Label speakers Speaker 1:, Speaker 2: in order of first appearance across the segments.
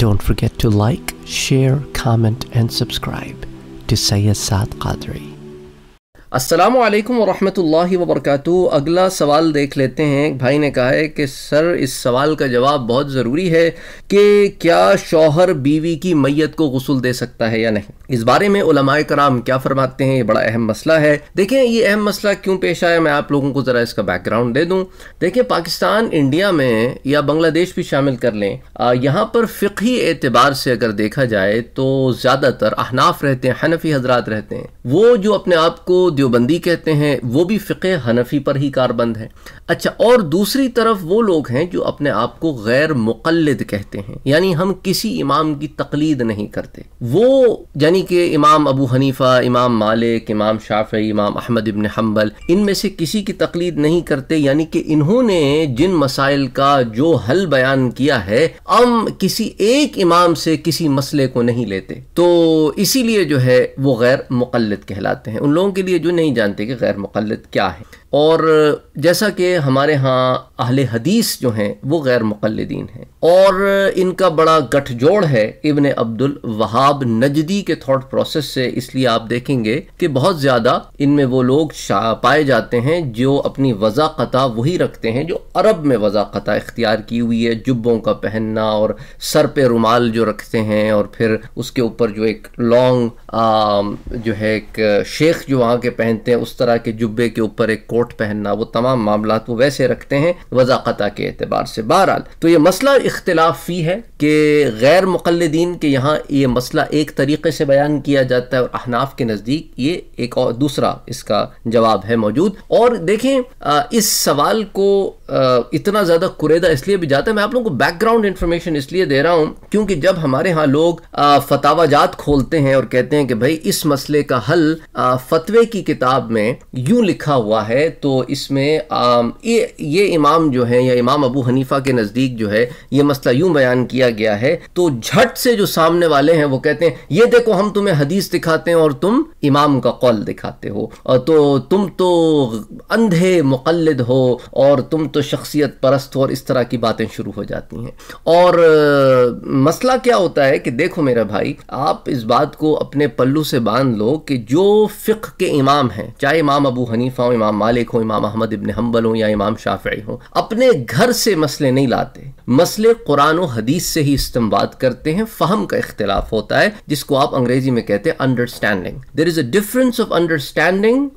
Speaker 1: Don't forget to like, share, comment and subscribe to Sayyid Saad Qadri. अस्सलाम वालेकुम वरहमतुल्लाहि अगला सवाल देख लेते हैं एक भाई ने कहा है कि सर इस सवाल का जवाब बहुत ज़रूरी है कि क्या शौहर बीवी की मैयत को गसल दे सकता है या नहीं इस बारे में उलमाए कराम क्या फरमाते हैं ये बड़ा अहम मसला है देखें ये अहम मसला क्यों पेश आया मैं आप लोगों को ज़रा इसका बैकग्राउंड दे दूं देखें पाकिस्तान इंडिया में या बांग्लादेश भी शामिल कर लें यहाँ पर फ़िकी एतबार से अगर देखा जाए तो ज़्यादातर अहनाफ रहते हैं हनफी हजरात रहते हैं वो जो अपने आप को देवबंदी कहते हैं वो भी फ़िके हनफी पर ही कारबंद है अच्छा और दूसरी तरफ वो लोग हैं जो अपने आप को गैर मुकलद कहते हैं यानी हम किसी इमाम की तकलीद नहीं करते वो यानी यानी कि इमाम अबू हनीफ़ा इमाम मालिक इमाम शाफी इमाम अहमद इबन हम्बल इनमें से किसी की तकलीद नहीं करते यानी कि इन्होंने जिन मसाइल का जो हल बयान किया है हम किसी एक इमाम से किसी मसले को नहीं लेते तो इसीलिए जो है वो गैर मुकलत कहलाते हैं उन लोगों के लिए जो नहीं जानते कि गैर मुकलत क्या है और जैसा कि हमारे यहाँ अहल हदीस जो हैं वो गैर मुकलदीन हैं और इनका बड़ा गठजोड़ है इबन अब्दुल वहाब नजदी के थोड़ा थॉट प्रोसेस से इसलिए आप देखेंगे कि बहुत ज़्यादा इनमें वो लोग पाए जाते हैं जो अपनी वज़ाक़ता वही रखते हैं जो अरब में वज़ाक़ता इख्तियार की हुई है जुब्बों का पहनना और सर पे रुमाल जो रखते हैं और फिर उसके ऊपर जो एक लॉन्ग जो है एक शेख जो वहाँ के पहनते हैं उस तरह के जुब्बे के ऊपर एक कोट पहनना वो तमाम मामला वो वैसे रखते हैं वज़ाक़ता के अतबार से बहरहाल तो ये मसला इख्तलाफी है कि गैर मुकलदीन के यहाँ ये मसला एक तरीके से बयान किया जाता है और अहनाफ के नज़दीक ये एक और दूसरा इसका जवाब है मौजूद और देखें इस सवाल को इतना ज़्यादा कुरेदा इसलिए भी जाता है मैं आप लोगों को बैकग्राउंड इन्फॉर्मेशन इसलिए दे रहा हूँ क्योंकि जब हमारे यहाँ लोग फतावाजात खोलते हैं और कहते हैं कि भाई इस मसले का हल फतवे की किताब में यूँ लिखा हुआ है तो इसमें ये ये इमाम जो है या इमाम अबू हनीफा के नज़दीक जो है ये मसला यूँ बयान किया गया है तो झट से जो सामने वाले हैं वो कहते हैं ये देखो हम तुम्हें हदीस दिखाते हैं और तुम इमाम का कौल दिखाते हो तो तुम तो अंधे मुकलद हो और तुम तो शख्सियत परस्त हो और इस तरह की बातें शुरू हो जाती हैं और मसला क्या होता है कि देखो मेरा भाई आप इस बात को अपने पल्लू से बांध लो कि जो फ़िक के इमाम हैं चाहे इमाम अबू हनीफा हो इमाम मालिक हो इमाम अहमद इबन हम्बल हो या इमाम शाफी हो अपने घर से मसले नहीं लाते मसले कुरान हदीस से से ही इस्तेमाल करते हैं फहम का इख्तलाफ होता है जिसको आप अंग्रेजी में कहते हैं understanding there is a difference of understanding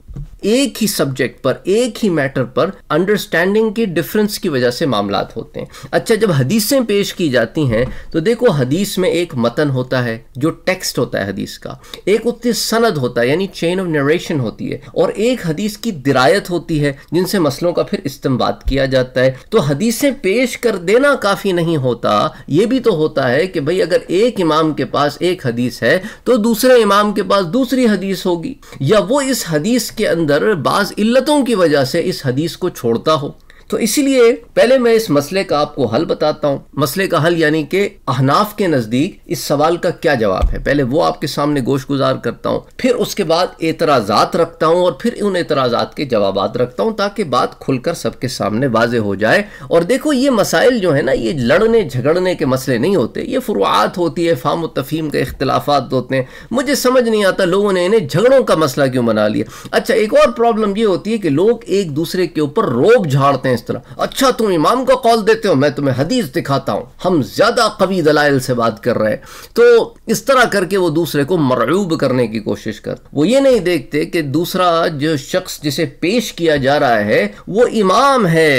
Speaker 1: एक ही सब्जेक्ट पर एक ही मैटर पर अंडरस्टैंडिंग की डिफरेंस की वजह से मामला होते हैं अच्छा जब हदीसें पेश की जाती हैं तो देखो हदीस में एक मतन होता है जो टेक्स्ट होता है हदीस का एक उत्ते सनद होता है यानी चेन ऑफ नरेशन होती है और एक हदीस की दिरायत होती है जिनसे मसलों का फिर इस्तेमाल किया जाता है तो हदीसें पेश कर देना काफ़ी नहीं होता यह भी तो होता है कि भाई अगर एक इमाम के पास एक हदीस है तो दूसरे इमाम के पास दूसरी हदीस होगी या वो इस हदीस के अंदर अगर बाज़ इल्लतों की वजह से इस हदीस को छोड़ता हो तो इसीलिए पहले मैं इस मसले का आपको हल बताता हूं मसले का हल यानी कि अहनाफ के नज़दीक इस सवाल का क्या जवाब है पहले वो आपके सामने गोश गुजार करता हूँ फिर उसके बाद एतराज़ात रखता हूं और फिर उन एतराज़ात के जवाब रखता हूं ताकि बात खुलकर सबके सामने वाजे हो जाए और देखो ये मसाइल जो है ना ये लड़ने झगड़ने के मसले नहीं होते ये फुरुआत होती है फाम तफीम के अख्तलाफात होते हैं मुझे समझ नहीं आता लोगों ने इन्हें झगड़ों का मसला क्यों बना लिया अच्छा एक और प्रॉब्लम ये होती है कि लोग एक दूसरे के ऊपर रोब झाड़ते हैं इस तरह अच्छा तुम इमाम को कॉल देते हो मैं तुम्हें हदीस दिखाता हूँ हम ज़्यादा कवी दलाइल से बात कर रहे हैं तो इस तरह करके वो दूसरे को मरयूब करने की कोशिश कर वो ये नहीं देखते कि दूसरा जो शख्स जिसे पेश किया जा रहा है वो इमाम है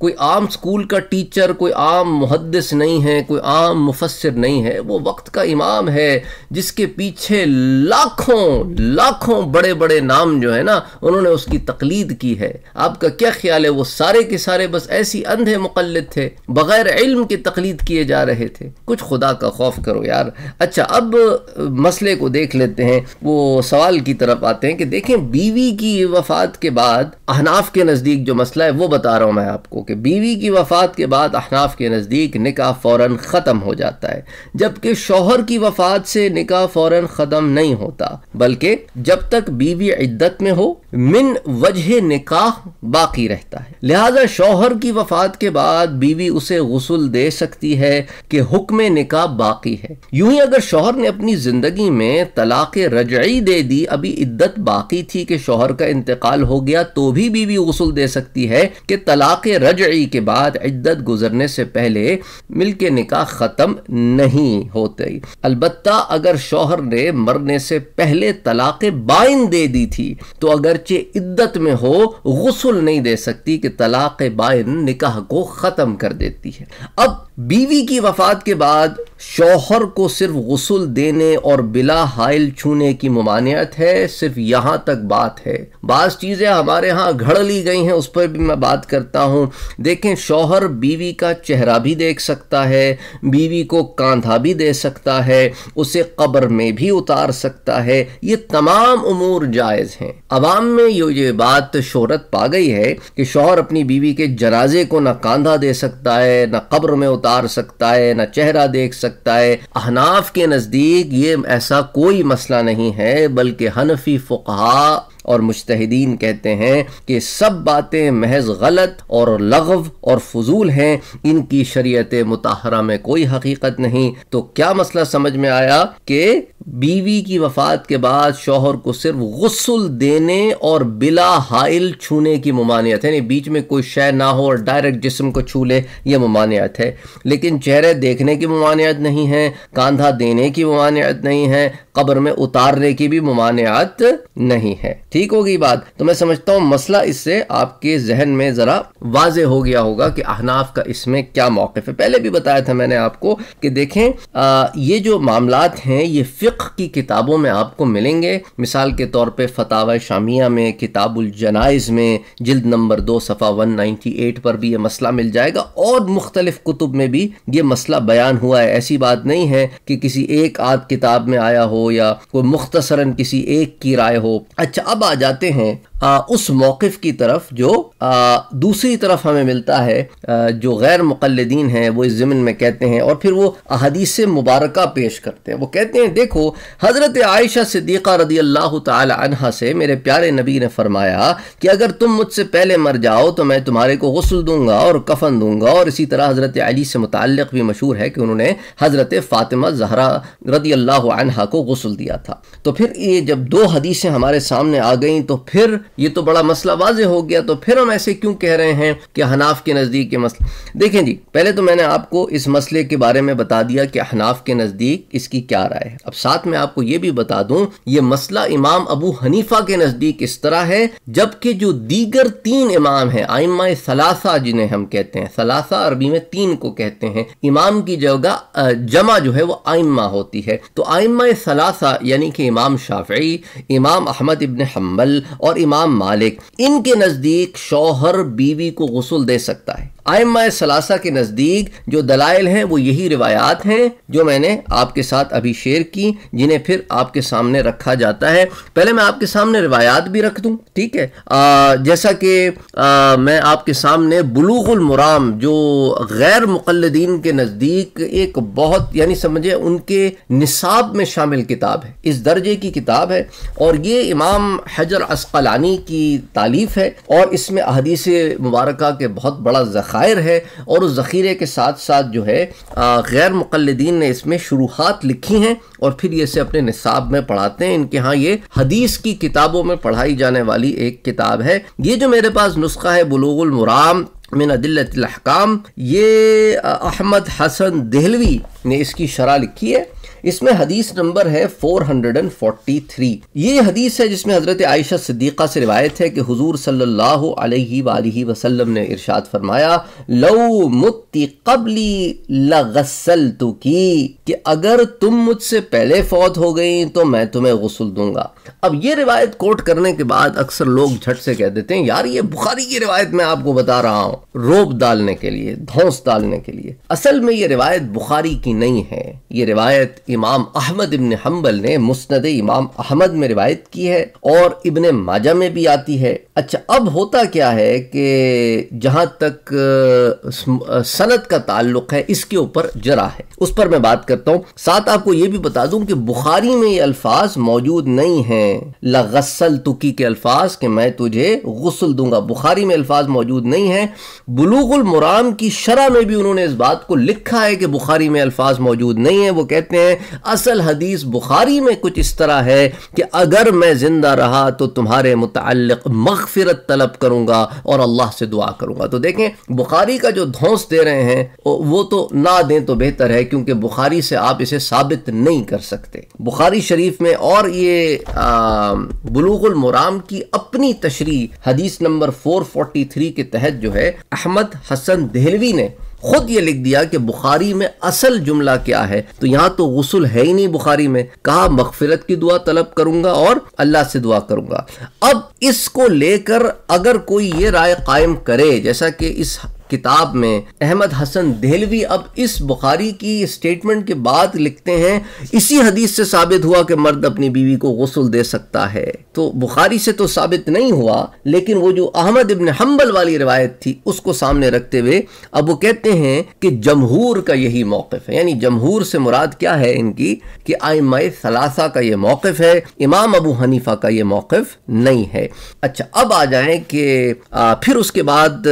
Speaker 1: कोई आम स्कूल का टीचर कोई आम मुहदस नहीं है कोई आम मुफसर नहीं है वो वक्त का इमाम है जिसके पीछे लाखों लाखों बड़े बड़े नाम जो है ना उन्होंने उसकी तकलीद की है आपका क्या ख्याल है वो सारे के सारे बस ऐसी अंधे मुकलद थे बग़ैर इल्म के तकलीद किए जा रहे थे कुछ खुदा का खौफ करो यार अच्छा अब मसले को देख लेते हैं वो सवाल की तरफ आते हैं कि देखें बीवी की वफात के बाद अहनाफ के नज़दीक जो मसला है वो बता रहा हूँ मैं आपको कि बीवी की वफ़ात के बाद अहनाफ के नज़दीक निका फ़ौर ख़त्म हो जाता है जबकि शोहर की वफ़ात से निका फ़ौर ख़त्म नहीं होता बल्कि जब तक बीवी इद्दत में हो मिन वजह निकाह बाकी रहता है लिहाजा शोहर की वफ़ात के बाद बीवी उसे गसल दे सकती है कि हुक्म निकाह बाकी है यूं ही अगर शोहर ने अपनी ज़िंदगी में तलाक रजई दे दी अभी इद्दत बाकी थी कि शोहर का इंतकाल हो गया तो भी बीवी गसल दे सकती है कि तलाक रज रजई के बाद इद्दत गुजरने से पहले मिल के निकाह ख़त्म नहीं होते अलबत् अगर शोहर ने मरने से पहले तलाक बाइन दे दी थी तो अगरचे इद्दत में हो गसल नहीं दे सकती कि तलाक बाइन निकाह को ख़त्म कर देती है अब बीवी की वफात के बाद शौहर को सिर्फ गसल देने और बिला हाइल छूने की ममानियत है सिर्फ यहाँ तक बात है बाज़ चीज़ें हमारे यहाँ घड़ ली गई हैं उस पर भी मैं बात करता हूँ देखें शौहर बीवी का चेहरा भी देख सकता है बीवी को कांधा भी दे सकता है उसे कब्र में भी उतार सकता है ये तमाम उमूर जायज़ हैं आवाम में ये ये बात शहरत पा गई है कि शौहर अपनी बीवी के जनाजे को ना कांधा दे सकता है ना कब्र में उतार उतार सकता है ना चेहरा देख सकता है अहनाफ के नज़दीक ये ऐसा कोई मसला नहीं है बल्कि हनफी फ़ुकहा और मुश्तदीन कहते हैं कि सब बातें महज गलत और लगव और फजूल हैं इनकी शरीयत मुताहरा में कोई हकीकत नहीं तो क्या मसला समझ में आया कि बीवी की वफात के बाद शोहर को सिर्फ गसल देने और बिला हाइल छूने की ममानियत है बीच में कोई शय ना हो और डायरेक्ट जिसम को छू ले यह ममानियत है लेकिन चेहरे देखने की ममानियत नहीं है कांधा देने की ममानियत नहीं है कब्र में उतारने की भी ममानियत नहीं है ठीक ठीक होगी बात तो मैं समझता हूँ मसला इससे आपके जहन में ज़रा वाज हो गया होगा कि अहनाफ का इसमें क्या मौकफ है पहले भी बताया था मैंने आपको कि देखें आ, ये जो मामला हैं ये फ़िक की किताबों में आपको मिलेंगे मिसाल के तौर पर फतावा शामिया में किताबुलजनाइज में जल्द नंबर दो सफ़ा वन नाइन्टी एट पर भी ये मसला मिल जाएगा और मुख्तलिफ कुतुब में भी ये मसला बयान हुआ है ऐसी बात नहीं है कि किसी एक आध किताब में आया हो या कोई मुख्तसरन किसी एक की राय हो अच्छा अब आ जाते हैं आ, उस मौक़ की तरफ जो आ, दूसरी तरफ हमें मिलता है आ, जो गैर मुकलदीन हैं वो इस ज़मीन में कहते हैं और फिर वो अहदीस मुबारक पेश करते हैं वो कहते हैं देखो हज़रत आयशा सिद्दीक़ा रदी अल्लाह तहा से मेरे प्यारे नबी ने फरमाया कि अगर तुम मुझसे पहले मर जाओ तो मैं तुम्हारे को गसल दूंगा और कफ़न दूंगा और इसी तरह हज़रत अली से मुतल भी मशहूर है कि उन्होंने हज़रत फ़ातिमा जहरा रदी अल्लाह को गसल दिया था तो फिर ये जब दो हदीसें हमारे सामने आ गई तो फिर ये तो बड़ा मसला वाज हो गया तो फिर हम ऐसे क्यों कह रहे हैं कि हनाफ के नज़दीक ये मसला देखें जी पहले तो मैंने आपको इस मसले के बारे में बता दिया कि हनाफ के नज़दीक इसकी क्या राय है अब साथ में आपको ये भी बता दूं ये मसला इमाम अबू हनीफा के नज़दीक इस तरह है जबकि जो दीगर तीन इमाम हैं आइमा सलासा जिन्हें हम कहते हैं सलासा अरबी में तीन को कहते हैं इमाम की जगह जमा जो है वो आइमा होती है तो आइमा सलासा यानी कि इमाम शाफी इमाम अहमद इबन हम्बल और इमाम मालिक इनके नज़दीक शौहर बीवी को गसल दे सकता है आयमा सलासा के नज़दीक जो दलाइल हैं वो यही रिवायात हैं जो मैंने आपके साथ अभी शेयर की जिन्हें फिर आपके सामने रखा जाता है पहले मैं आपके सामने रिवायात भी रख दूँ ठीक है आ, जैसा कि मैं आपके सामने मुराम जो गैर मुकलदीन के नज़दीक एक बहुत यानी समझे उनके निसाब में शामिल किताब है इस दर्जे की किताब है और ये इमाम हजर असकलानी की तालीफ है और इसमें अहदीस मुबारक के बहुत बड़ा ज़ख़ा ज़ख़ायर है और उस ज़ख़ीरे के साथ साथ जो है गैर मुकलदीन ने इसमें शुरुआत लिखी हैं और फिर ये इसे अपने निसाब में पढ़ाते हैं इनके यहाँ ये हदीस की किताबों में पढ़ाई जाने वाली एक किताब है ये जो मेरे पास नुस्खा है बलूगुल मुराम मिन अदिल्लाम ये अहमद हसन दहलवी ने इसकी शरह लिखी है इसमें हदीस नंबर है 443 ये हदीस है जिसमें हज़रत आयशा सिद्दीक़ा से रिवायत है कि हुजूर सल्लल्लाहु अलैहि वसल्लम ने इरशाद फरमाया लऊ मुत्ती कबली लगसल तो की कि अगर तुम मुझसे पहले फौत हो गई तो मैं तुम्हें गसल दूंगा अब ये रिवायत कोट करने के बाद अक्सर लोग झट से कह देते हैं यार ये बुखारी की रिवायत मैं आपको बता रहा हूँ रोब डालने के लिए धौंस डालने के लिए असल में ये रिवायत बुखारी की नहीं है ये रिवायत इमाम अहमद इबन हम्बल ने मुस्ंद इमाम अहमद में रिवायत की है और इबन माजा में भी आती है अच्छा अब होता क्या है कि जहाँ तक सनत का ताल्लुक है इसके ऊपर जरा है उस पर मैं बात करता हूँ साथ आपको ये भी बता दूँ कि बुखारी में ये अल्फाज मौजूद नहीं हैं लगसल तुकी के अल्फाज के मैं तुझे गसल दूंगा बुखारी में अल्फाज मौजूद नहीं हैं बलूगुल मुराम की शरह में भी उन्होंने इस बात को लिखा है कि बुखारी में अल्फाज मौजूद नहीं है वो कहते हैं असल हदीस बुखारी में कुछ इस तरह है कि अगर मैं ज़िंदा रहा तो तुम्हारे मुतल मगफरत तलब करूंगा और अल्लाह से दुआ करूंगा तो देखें बुखारी का जो धौंस दे रहे हैं वो तो ना दें तो बेहतर है क्योंकि बुखारी से आप इसे साबित नहीं कर सकते बुखारी शरीफ में और ये बलूगुल मुराम की अपनी तशरी हदीस नंबर 443 के तहत जो है अहमद हसन दहलवी ने खुद ये लिख दिया कि बुखारी में असल जुमला क्या है तो यहाँ तो गसल है ही नहीं बुखारी में कहा मगफिरत की दुआ तलब करूंगा और अल्लाह से दुआ करूंगा अब इसको लेकर अगर कोई ये राय कायम करे जैसा कि इस किताब में अहमद हसन दहलवी अब इस बुखारी की स्टेटमेंट के बाद लिखते हैं इसी हदीस से साबित हुआ कि मर्द अपनी बीवी को गसल दे सकता है तो बुखारी से तो साबित नहीं हुआ लेकिन वो जो अहमद इबन हम्बल वाली रिवायत थी उसको सामने रखते हुए अब वो कहते हैं कि जमहूर का यही मौकफ है यानी जमहूर से मुराद क्या है इनकी कि आयमा सलासा का ये मौकफ है इमाम अबू हनीफा का ये मौकफ नहीं है अच्छा अब आ जाए कि फिर उसके बाद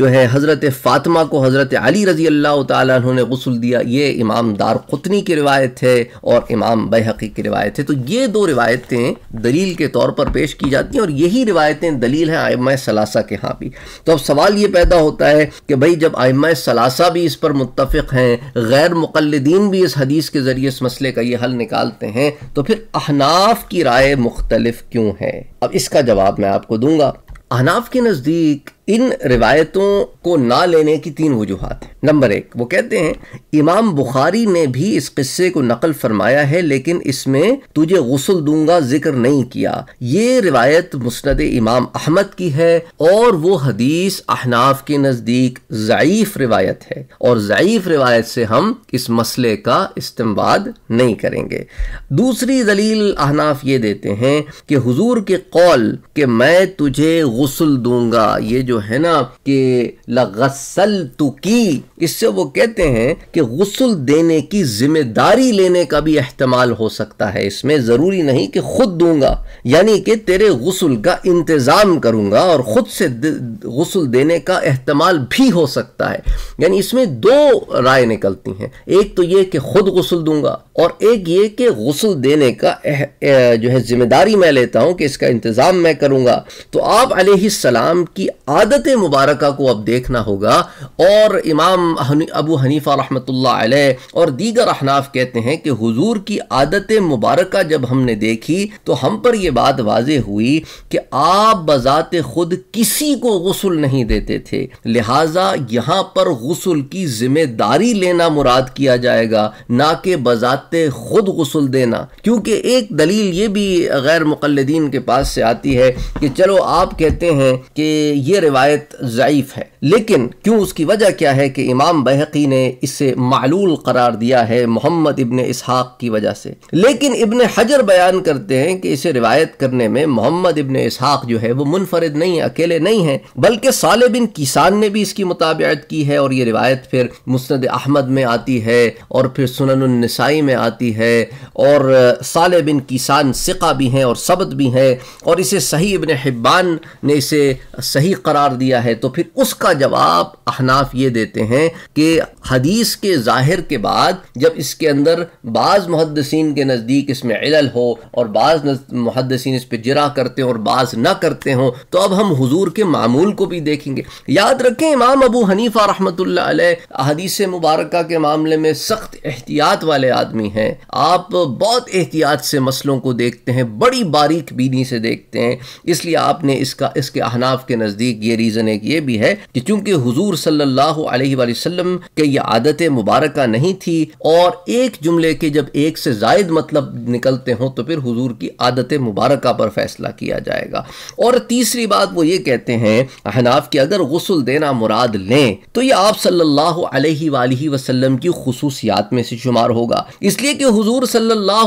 Speaker 1: जो है हज़रत फ़ातिमा को हज़रत अली रज़ी अल्लाह तु ने गसल दिया ये इमाम दार ख़ुतनी की रिवायत है और इमाम बहकी की रिवायत है तो ये दो रिवायतें दलील के तौर पर पेश की जाती हैं और यही रिवायतें दलील हैं आयम सलासा के यहाँ भी तो अब सवाल ये पैदा होता है कि भाई जब आयम सलासा भी इस पर मुतफ़ हैं गैर मुकलदीन भी इस हदीस के ज़रिए इस मसले का ये हल निकालते हैं तो फिर अहनाफ की राय मुख्तलफ क्यों है अब इसका जवाब मैं आपको दूंगा अहनाफ के नज़दीक इन रिवायतों को ना लेने की तीन वजूहत हैं नंबर एक वो कहते हैं इमाम बुखारी ने भी इस किस्से को नकल फरमाया है लेकिन इसमें तुझे गसल दूंगा जिक्र नहीं किया ये रिवायत मुस्ंद इमाम अहमद की है और वो हदीस अहनाफ के नज़दीक ज़यीफ़ रिवायत है और ज़यीफ़ रिवायत से हम इस मसले का इस्तेमाल नहीं करेंगे दूसरी दलील अहनाफ ये देते हैं कि हजूर के कौल कि मैं तुझे गसल दूंगा ये जो है ना कि लगसल तुकी इससे वो कहते हैं कि गसल देने की जिम्मेदारी लेने का भी अहतमाल हो सकता है इसमें ज़रूरी नहीं कि खुद दूंगा यानी कि तेरे गसल का इंतज़ाम करूंगा और ख़ुद से गसल देने का अहतमाल भी हो सकता है यानी इसमें दो राय निकलती हैं एक तो ये कि खुद गसल दूंगा और एक ये कि गसल देने का एह, एह, जो है जिम्मेदारी मैं लेता हूं कि इसका इंतज़ाम मैं करूंगा तो आप सलाम की आदत आदत मुबारक को अब देखना होगा और इमाम अबू हनीफ़ा रहमत अलैह और दीगर अहनाफ कहते हैं कि हजूर की आदत मुबारक जब हमने देखी तो हम पर यह बात वाज हुई कि आप बज़ात खुद किसी को गसल नहीं देते थे लिहाजा यहां पर गसल की जिम्मेदारी लेना मुराद किया जाएगा ना कि बज़ात खुद गसल देना क्योंकि एक दलील ये भी गैर मुकलदीन के पास से आती है कि चलो आप कहते हैं कि ये रिवायत ज़यीफ़ है लेकिन क्यों उसकी वजह क्या है कि इमाम बहकी ने इसे मालूल करार दिया है मोहम्मद इबन इसहाक की वजह से लेकिन इबन हजर बयान करते हैं कि इसे रिवायत करने में मोहम्मद इबन इसहाक जो है वो मुनफरद नहीं है अकेले नहीं है बल्कि साल बिन किसान ने भी इसकी मुताबियत की है और ये रिवायत फिर मुस्द अहमद में आती है और फिर सुननसाई में आती है और साल बिन किसान सिका भी हैं और सबद भी हैं और इसे सही इबन हिब्बान ने इसे सही करार करार दिया है तो फिर उसका जवाब अहनाफ ये देते हैं कि हदीस के ज़ाहिर के बाद जब इसके अंदर बाज़ मुहदसिन के नज़दीक इसमें इलल हो और बाज़ मुहदसिन इस पर जरा करते हों और बाज़ ना करते हों तो अब हम हजूर के मामूल को भी देखेंगे याद रखें इमाम अबू हनीफा रहमत हदीस मुबारक के मामले में सख्त एहतियात वाले आदमी हैं आप बहुत एहतियात से मसलों को देखते हैं बड़ी बारीक बीनी से देखते हैं इसलिए आपने इसका इसके अहनाफ के नज़दीक ये रीज़न एक ये भी है कि चूंकि हुजूर सल्लल्लाहु अलैहि वसल्लम के ये आदत मुबारक नहीं थी और एक जुमले के जब एक से जायद मतलब निकलते हों तो फिर हुजूर की आदत मुबारक पर फैसला किया जाएगा और तीसरी बात वो ये कहते हैं अहनाफ की अगर गसल देना मुराद लें तो ये आप सल्ला वसलम की खसूसियात में से शुमार होगा इसलिए कि हजूर सल्ला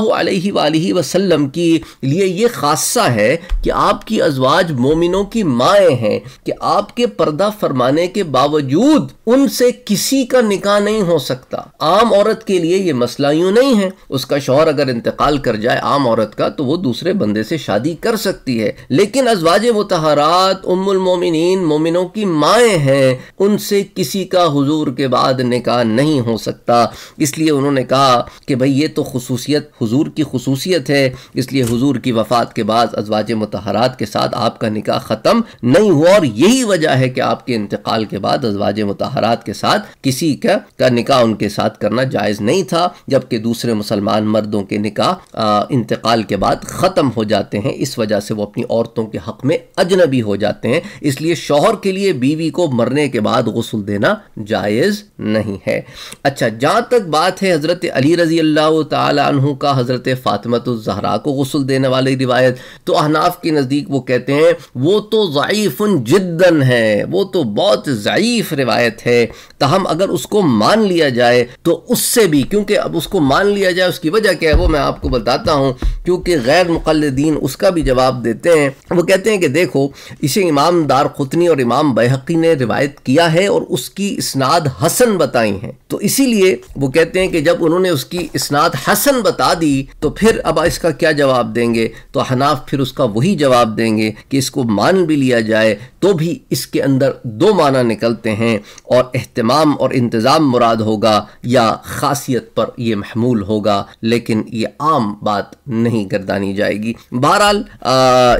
Speaker 1: वसलम की लिए ये खासा है कि आपकी अजवाज मोमिनों की माएँ हैं कि आपके पर्दा फरमाने के बावजूद उनसे किसी का निकाह नहीं हो सकता आम औरत के लिए ये मसला यूं नहीं है उसका शोहर अगर इंतकाल कर जाए आम औरत का तो वो दूसरे बंदे से शादी कर सकती है लेकिन अजवाज मतहरात उमुल मोमिन मोमिनों की माएँ हैं उनसे किसी का हुजूर के बाद निकाह नहीं हो सकता इसलिए उन्होंने कहा कि भाई ये तो खसूसियत हुजूर की खसूसियत है इसलिए हुजूर की वफात के बाद अजवाज मतहरात के साथ आपका निकाह ख़त्म नहीं हुआ और यही वजह है कि आपके इंतकाल के बाद अजवाज मतहरात के साथ किसी का, का निकाह उनके साथ करना जायज़ नहीं था जबकि दूसरे मुसलमान मर्दों के निकाह इंतकाल के बाद ख़त्म हो जाते हैं इस वजह से वो अपनी औरतों के हक़ में अजनबी हो जाते हैं इसलिए शोहर के लिए बीवी को मरने के बाद गसल देना जायज़ नहीं है अच्छा जहाँ तक बात है हज़रत अली रज़ी अल्लाह का हज़रत फ़ातिमतजहरा को गसल देने वाली रिवायत तो अहनाफ के नज़दीक वो कहते हैं वो तो ज़ाइफ़ जिद जिद्दन है वो तो बहुत ज़यीफ़ रिवायत है तहम अगर उसको मान लिया जाए तो उससे भी क्योंकि अब उसको मान लिया जाए उसकी वजह क्या है वो मैं आपको बताता हूँ क्योंकि गैर मुखलदीन उसका भी जवाब देते हैं वो कहते हैं कि देखो इसे इमाम दार खुतनी और इमाम बहकी ने रिवायत किया है और उसकी इसनाद हसन बताई हैं तो इसीलिए वो कहते हैं कि जब उन्होंने उसकी इसनाद हसन बता दी तो फिर अब इसका क्या जवाब देंगे तो हनाफ फिर उसका वही जवाब देंगे कि इसको मान भी लिया जाए तो भी इसके अंदर दो माना निकलते हैं और अहतमाम और इंतज़ाम मुराद होगा या खासियत पर यह महमूल होगा लेकिन ये आम बात नहीं गर्दानी जाएगी बहरहाल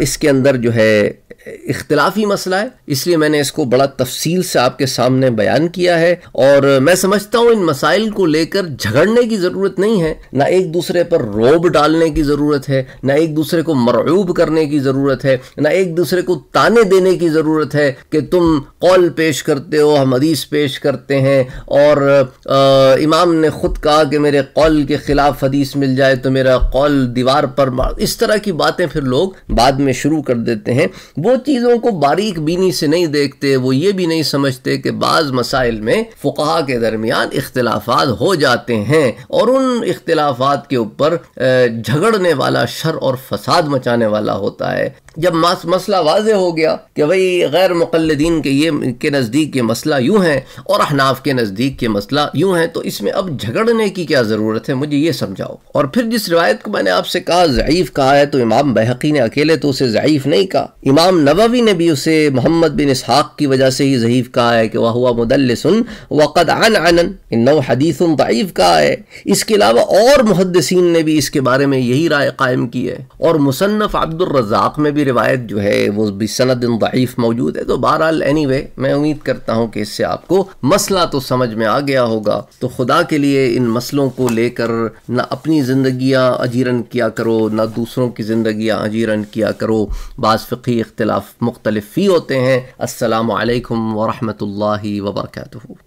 Speaker 1: इसके अंदर जो है इख्तलाफी मसला है इसलिए मैंने इसको बड़ा तफसील से आपके सामने बयान किया है और मैं समझता हूँ इन मसाइल को लेकर झगड़ने की ज़रूरत नहीं है ना एक दूसरे पर रोब डालने की ज़रूरत है ना एक दूसरे को मरूब करने की ज़रूरत है ना एक दूसरे को ताने देने की ज़रूरत ज़रूरत है कि तुम कौल पेश करते हो हम हदीस पेश करते हैं और आ, इमाम ने ख़ुद कहा कि मेरे कौल के ख़िलाफ़ हदीस मिल जाए तो मेरा कौल दीवार पर इस तरह की बातें फिर लोग बाद में शुरू कर देते हैं वो चीज़ों को बारीक बीनी से नहीं देखते वो ये भी नहीं समझते कि बाज़ मसाइल में फ़ुका के दरमियान इख्तलाफात हो जाते हैं और उन इख्तलाफात के ऊपर झगड़ने वाला शर और फसाद मचाने वाला होता है जब मस, मसला वाज हो गया कि भाई गैर मुकलदीन के ये के नज़दीक ये मसला यूँ है और अहनाफ के नज़दीक ये मसला यूँ है तो इसमें अब झगड़ने की क्या ज़रूरत है मुझे ये समझाओ और फिर जिस रिवायत को मैंने आपसे कहा ज़यीफ़ कहा है तो इमाम बहकी ने अकेले तो उसे ज़यीफ़ नहीं कहा इमाम नबवी ने भी उसे मोहम्मद बिन इसहाक़ की वजह से ही ज़यीफ़ कहा है कि वह हुआ मुदलसन वक़द आन आनन नौ हदीस तयीफ़ कहा है इसके अलावा और मुहदसिन ने भी इसके बारे में यही राय कायम की है और मुसनफ़ अब्दुलरजाक में भी रिवायत जो है वो बिसनद ضعीफ मौजूद है तो बहरहाल एनी anyway, मैं उम्मीद करता हूँ कि इससे आपको मसला तो समझ में आ गया होगा तो खुदा के लिए इन मसलों को लेकर ना अपनी जिंदगी अजीरन किया करो ना दूसरों की जिंदगी अजीरन किया करो बास फ़ी इख्तलाफ ही होते हैं असलकम वरहमल वबरकू